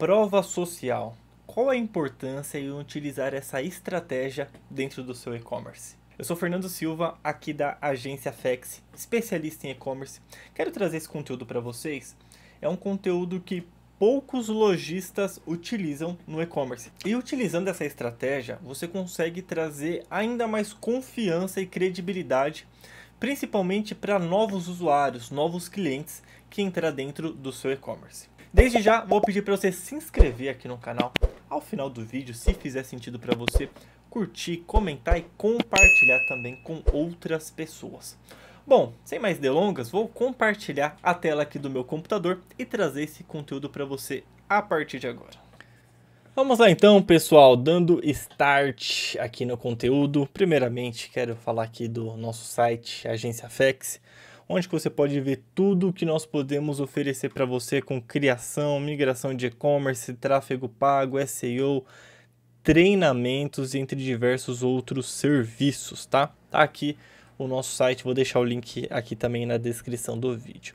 prova social. Qual a importância em utilizar essa estratégia dentro do seu e-commerce? Eu sou Fernando Silva, aqui da agência Fex, especialista em e-commerce. Quero trazer esse conteúdo para vocês. É um conteúdo que poucos lojistas utilizam no e-commerce. E utilizando essa estratégia, você consegue trazer ainda mais confiança e credibilidade, principalmente para novos usuários, novos clientes que entrar dentro do seu e-commerce. Desde já, vou pedir para você se inscrever aqui no canal. Ao final do vídeo, se fizer sentido para você, curtir, comentar e compartilhar também com outras pessoas. Bom, sem mais delongas, vou compartilhar a tela aqui do meu computador e trazer esse conteúdo para você a partir de agora. Vamos lá então, pessoal, dando start aqui no conteúdo. Primeiramente, quero falar aqui do nosso site Agência Fex onde que você pode ver tudo que nós podemos oferecer para você com criação, migração de e-commerce, tráfego pago, SEO, treinamentos, entre diversos outros serviços, tá? Tá aqui o nosso site, vou deixar o link aqui também na descrição do vídeo.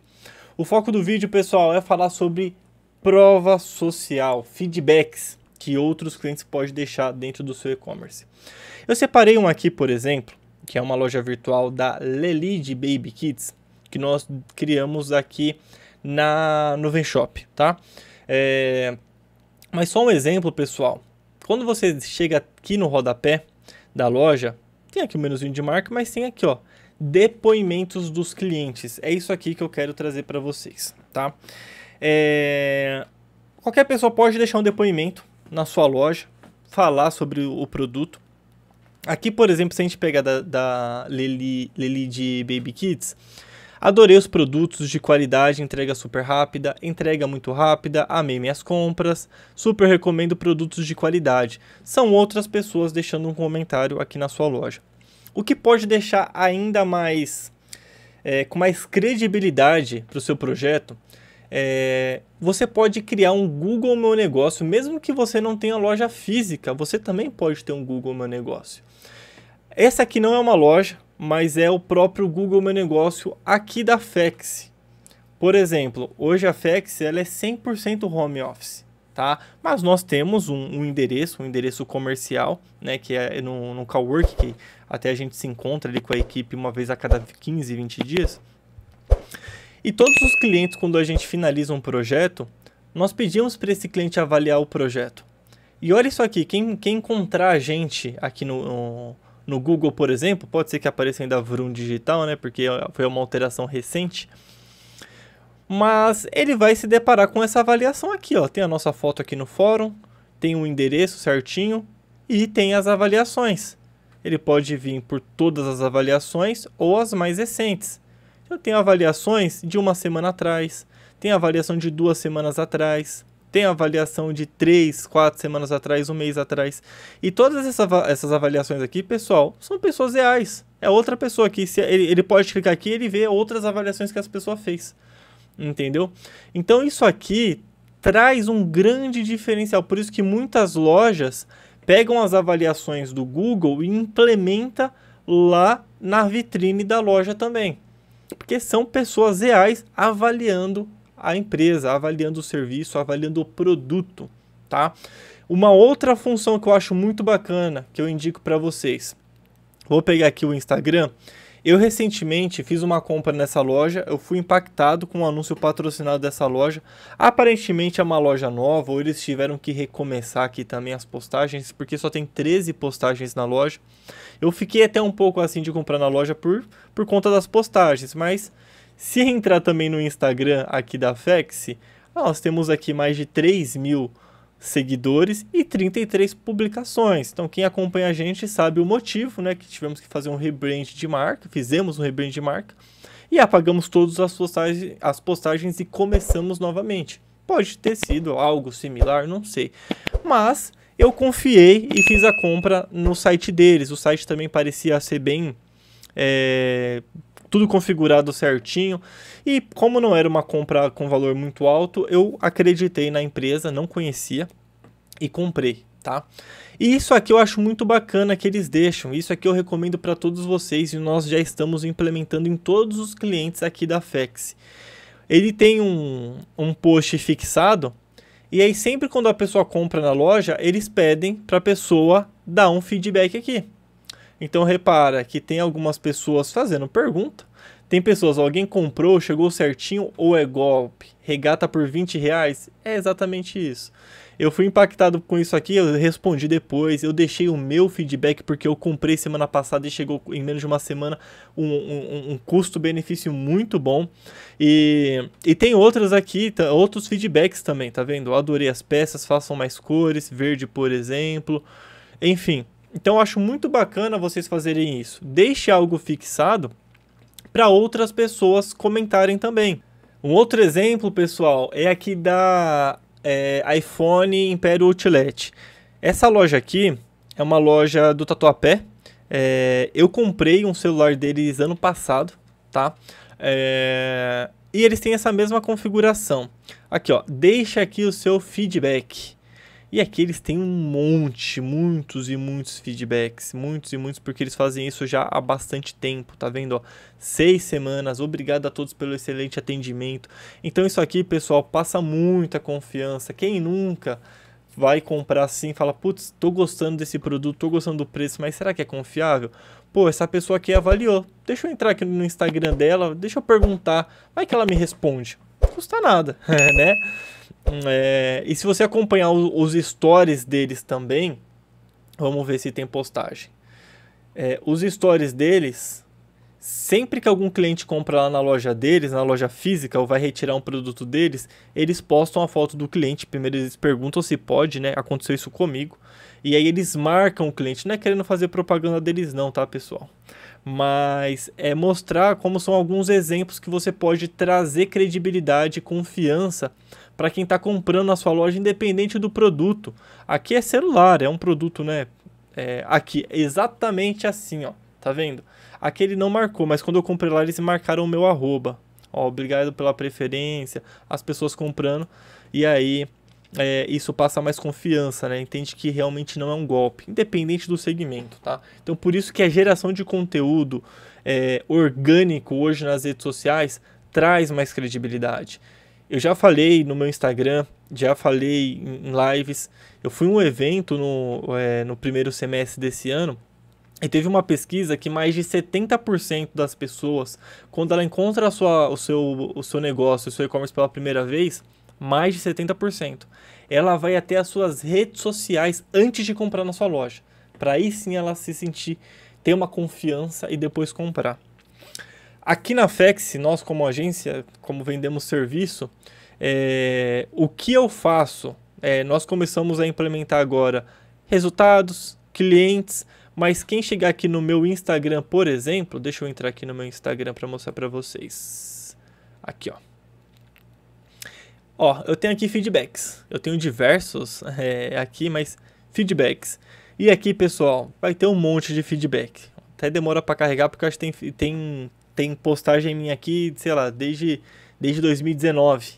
O foco do vídeo, pessoal, é falar sobre prova social, feedbacks que outros clientes podem deixar dentro do seu e-commerce. Eu separei um aqui, por exemplo, que é uma loja virtual da Lelid Baby Kids, que nós criamos aqui na Nuvem Shop, tá? É... Mas só um exemplo, pessoal. Quando você chega aqui no rodapé da loja, tem aqui o menuzinho de marca, mas tem aqui, ó, depoimentos dos clientes. É isso aqui que eu quero trazer para vocês, tá? É... Qualquer pessoa pode deixar um depoimento na sua loja, falar sobre o produto. Aqui, por exemplo, se a gente pegar da, da Lely, Lely de Baby Kids, Adorei os produtos de qualidade, entrega super rápida, entrega muito rápida, amei minhas compras, super recomendo produtos de qualidade. São outras pessoas deixando um comentário aqui na sua loja. O que pode deixar ainda mais é, com mais credibilidade para o seu projeto, é, você pode criar um Google Meu Negócio, mesmo que você não tenha loja física, você também pode ter um Google Meu Negócio. Essa aqui não é uma loja, mas é o próprio Google Meu Negócio aqui da Fex. Por exemplo, hoje a Fex ela é 100% home office, tá? Mas nós temos um, um, endereço, um endereço comercial, né? Que é no, no Cowork, que até a gente se encontra ali com a equipe uma vez a cada 15, 20 dias. E todos os clientes, quando a gente finaliza um projeto, nós pedimos para esse cliente avaliar o projeto. E olha isso aqui, quem, quem encontrar a gente aqui no, no no Google, por exemplo, pode ser que apareça ainda Vroom Digital, né? Porque foi uma alteração recente. Mas ele vai se deparar com essa avaliação aqui, ó. Tem a nossa foto aqui no fórum, tem o um endereço certinho e tem as avaliações. Ele pode vir por todas as avaliações ou as mais recentes. Eu tenho avaliações de uma semana atrás, tem avaliação de duas semanas atrás, tem avaliação de três, quatro semanas atrás, um mês atrás. E todas essa, essas avaliações aqui, pessoal, são pessoas reais. É outra pessoa que se ele, ele pode clicar aqui ele vê outras avaliações que essa pessoa fez. Entendeu? Então isso aqui traz um grande diferencial. Por isso que muitas lojas pegam as avaliações do Google e implementa lá na vitrine da loja também. Porque são pessoas reais avaliando a empresa, avaliando o serviço, avaliando o produto, tá? Uma outra função que eu acho muito bacana, que eu indico para vocês. Vou pegar aqui o Instagram. Eu recentemente fiz uma compra nessa loja, eu fui impactado com um anúncio patrocinado dessa loja. Aparentemente é uma loja nova, ou eles tiveram que recomeçar aqui também as postagens, porque só tem 13 postagens na loja. Eu fiquei até um pouco assim de comprar na loja por, por conta das postagens, mas se entrar também no Instagram aqui da Fex, ah, nós temos aqui mais de 3 mil seguidores e 33 publicações. Então, quem acompanha a gente sabe o motivo, né? Que tivemos que fazer um rebrand de marca, fizemos um rebrand de marca e apagamos todas as postagens, as postagens e começamos novamente. Pode ter sido algo similar, não sei. Mas eu confiei e fiz a compra no site deles. O site também parecia ser bem. É tudo configurado certinho. E como não era uma compra com valor muito alto, eu acreditei na empresa, não conhecia e comprei, tá? E isso aqui eu acho muito bacana que eles deixam. Isso aqui eu recomendo para todos vocês e nós já estamos implementando em todos os clientes aqui da Fex. Ele tem um, um post fixado e aí sempre quando a pessoa compra na loja, eles pedem para a pessoa dar um feedback aqui. Então repara que tem algumas pessoas fazendo pergunta. Tem pessoas, alguém comprou, chegou certinho ou é golpe? Regata por 20 reais? É exatamente isso. Eu fui impactado com isso aqui, eu respondi depois, eu deixei o meu feedback porque eu comprei semana passada e chegou em menos de uma semana um, um, um custo-benefício muito bom. E, e tem outras aqui, tá, outros feedbacks também, tá vendo? Eu adorei as peças, façam mais cores, verde por exemplo. Enfim, então eu acho muito bacana vocês fazerem isso. Deixe algo fixado para outras pessoas comentarem também. Um outro exemplo, pessoal, é aqui da é, iPhone Império Outlet. Essa loja aqui é uma loja do Tatuapé. É, eu comprei um celular deles ano passado, tá? É, e eles têm essa mesma configuração. Aqui, ó, deixa aqui o seu feedback. E aqui eles têm um monte, muitos e muitos feedbacks, muitos e muitos, porque eles fazem isso já há bastante tempo, tá vendo? Ó, seis semanas, obrigado a todos pelo excelente atendimento. Então isso aqui, pessoal, passa muita confiança. Quem nunca vai comprar assim, fala, putz, tô gostando desse produto, tô gostando do preço, mas será que é confiável? Pô, essa pessoa aqui avaliou. Deixa eu entrar aqui no Instagram dela, deixa eu perguntar, vai que ela me responde. Não custa nada, né? É, e se você acompanhar os, os stories deles também, vamos ver se tem postagem. É, os stories deles, sempre que algum cliente compra lá na loja deles, na loja física, ou vai retirar um produto deles, eles postam a foto do cliente. Primeiro eles perguntam se pode, né? Aconteceu isso comigo. E aí eles marcam o cliente. Não é querendo fazer propaganda deles, não, tá, pessoal? Mas é mostrar como são alguns exemplos que você pode trazer credibilidade e confiança para quem está comprando na sua loja, independente do produto. Aqui é celular, é um produto, né? É, aqui, exatamente assim, ó. Tá vendo? Aqui ele não marcou, mas quando eu comprei lá, eles marcaram o meu arroba. Ó, obrigado pela preferência, as pessoas comprando. E aí, é, isso passa mais confiança, né? Entende que realmente não é um golpe, independente do segmento, tá? Então, por isso que a geração de conteúdo é, orgânico hoje nas redes sociais traz mais credibilidade. Eu já falei no meu Instagram, já falei em lives. Eu fui um evento no, é, no primeiro semestre desse ano e teve uma pesquisa que mais de 70% das pessoas, quando ela encontra sua, o, seu, o seu negócio, o seu e-commerce pela primeira vez, mais de 70%, ela vai até as suas redes sociais antes de comprar na sua loja. Para aí sim ela se sentir, ter uma confiança e depois comprar. Aqui na Fex, nós como agência, como vendemos serviço, é, o que eu faço? É, nós começamos a implementar agora resultados, clientes, mas quem chegar aqui no meu Instagram, por exemplo, deixa eu entrar aqui no meu Instagram para mostrar para vocês. Aqui, ó. Ó, eu tenho aqui feedbacks. Eu tenho diversos é, aqui, mas feedbacks. E aqui, pessoal, vai ter um monte de feedback. Até demora para carregar porque acho que tem, tem tem postagem minha aqui, sei lá, desde, desde 2019.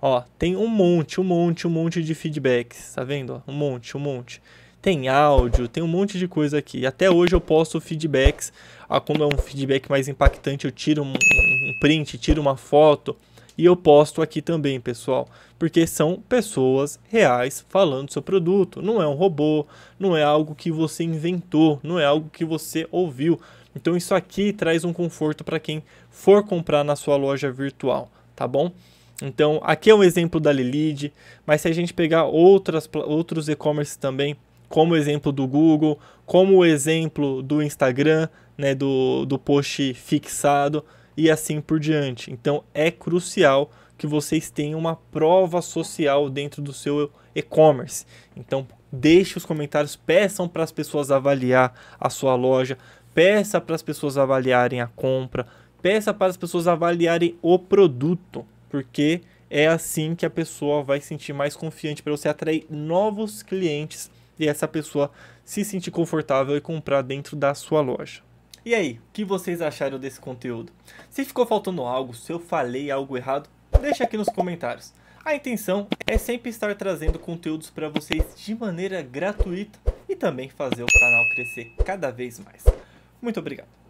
Ó, tem um monte, um monte, um monte de feedbacks, tá vendo? Um monte, um monte. Tem áudio, tem um monte de coisa aqui. Até hoje eu posto feedbacks. a ah, quando é um feedback mais impactante, eu tiro um, um print, tiro uma foto e eu posto aqui também, pessoal, porque são pessoas reais falando seu produto, não é um robô, não é algo que você inventou, não é algo que você ouviu. Então isso aqui traz um conforto para quem for comprar na sua loja virtual, tá bom? Então aqui é um exemplo da Lilid, mas se a gente pegar outras, outros e-commerce também, como o exemplo do Google, como o exemplo do Instagram, né, do, do post fixado e assim por diante. Então é crucial que vocês tenham uma prova social dentro do seu e-commerce. Então deixe os comentários, peçam para as pessoas avaliar a sua loja, peça para as pessoas avaliarem a compra, peça para as pessoas avaliarem o produto, porque é assim que a pessoa vai se sentir mais confiante para você atrair novos clientes e essa pessoa se sentir confortável e comprar dentro da sua loja. E aí, o que vocês acharam desse conteúdo? Se ficou faltando algo, se eu falei algo errado, deixa aqui nos comentários. A intenção é sempre estar trazendo conteúdos para vocês de maneira gratuita e também fazer o canal crescer cada vez mais. Muito obrigado.